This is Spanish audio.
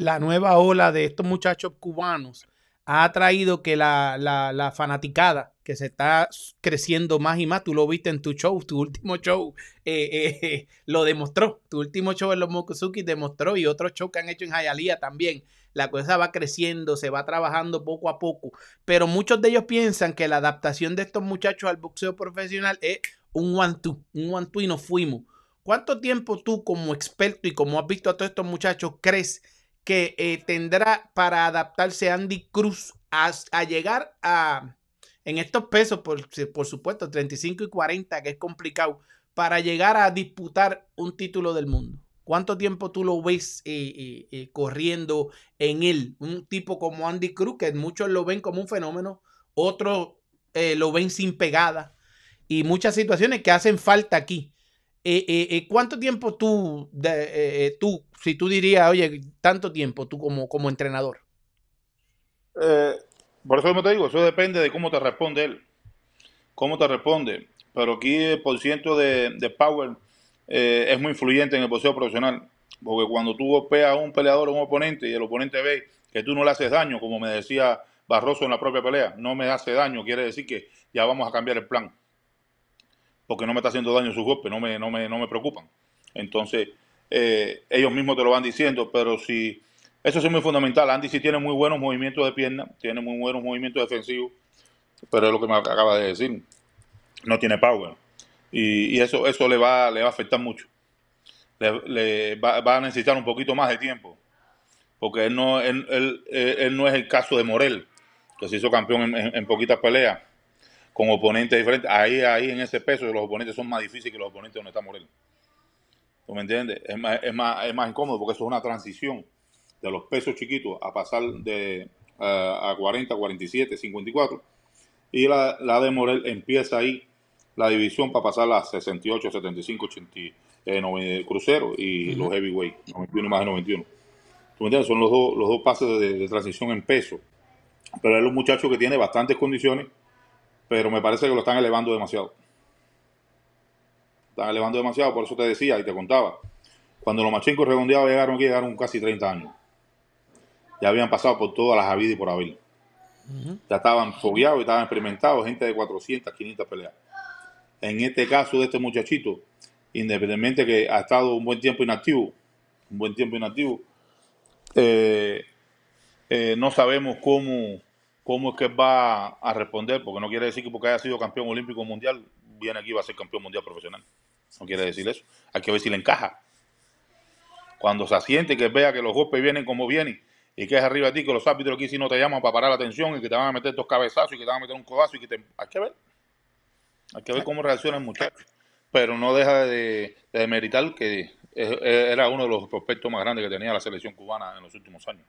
la nueva ola de estos muchachos cubanos ha traído que la, fanaticada que se está creciendo más y más, tú lo viste en tu show, tu último show eh, eh, eh, lo demostró, tu último show en los Mokusuki demostró y otros shows que han hecho en Hialeah también, la cosa va creciendo, se va trabajando poco a poco, pero muchos de ellos piensan que la adaptación de estos muchachos al boxeo profesional es un one-two, un one-two y nos fuimos. ¿Cuánto tiempo tú como experto y como has visto a todos estos muchachos crees que eh, tendrá para adaptarse Andy Cruz a, llegar a, en estos pesos, por, supuesto, 35 y 40, que es complicado, para llegar a disputar un título del mundo? ¿Cuánto tiempo tú lo ves eh, eh, corriendo en él? Un tipo como Andy Cruz, que muchos lo ven como un fenómeno, otros lo ven sin pegada, y muchas situaciones que hacen falta aquí. Eh, eh, eh, ¿cuánto tiempo tú, de, eh, tú, si tú dirías, oye, tanto tiempo tú como, como entrenador? por eso yo te digo, eso depende de cómo te responde él. ¿Cómo te responde? Pero aquí el porciento de, de power es muy influyente en el boxeo profesional. Porque cuando tú golpeas a un peleador o un oponente y el oponente ve que tú no le haces daño, como me decía Barroso en la propia pelea, no me hace daño, quiere decir que ya vamos a cambiar el plan porque no me está haciendo daño su golpe. no me, no me, no me preocupan. Entonces, eh, ellos mismos te lo van diciendo, pero si eso es muy fundamental. Andy sí tiene muy buenos movimientos de pierna, tiene muy buenos movimientos defensivos, pero es lo que me acaba de decir. No tiene power. Y, eso, eso le va, le va a afectar mucho. Le, va, a necesitar un poquito más de tiempo. Porque él no, no es el caso de Morel, que se hizo campeón en poquitas peleas con oponentes diferentes. Ahí, ahí en ese peso los oponentes son más difíciles que los oponentes donde está Morel. ¿Tú me entiendes? Es más, es, más, incómodo porque eso es una transición de los pesos chiquitos a pasar de eh, a 40, 47, 54. Y la, la de Morel empieza ahí la división para pasar a 68, 75, 80, eh, crucero y los heavyweight, 91 más de 91. ¿Tú me entiendes? Son los, los dos pases de, de transición en peso. Pero es un muchacho que tiene bastantes condiciones pero me parece que lo están elevando demasiado. Están elevando demasiado, por eso te decía y te contaba. Cuando los machincos redondeados llegaron aquí, llegaron casi 30 años. Ya habían pasado por todas las habidas y por haber. Ya estaban fogueados y estaban experimentados, gente de 400, 500 peleas. En este caso de este muchachito, independientemente que ha estado un buen tiempo inactivo, un buen tiempo inactivo, eh, eh, no sabemos cómo, cómo es que va a responder, porque no quiere decir que porque haya sido campeón olímpico mundial, viene aquí y va a ser campeón mundial profesional. No quiere decir eso. Hay que ver si le encaja. Cuando se asiente, que vea que los golpes vienen como vienen y que es arriba de ti, que los árbitros aquí si no te llaman para parar la atención y que te van a meter estos cabezazos y que te van a meter un cobazo y que te... Hay que ver. Hay que ver cómo reacciona el muchacho. Pero no deja de, de que era uno de los prospectos más grandes que tenía la selección cubana en los últimos años.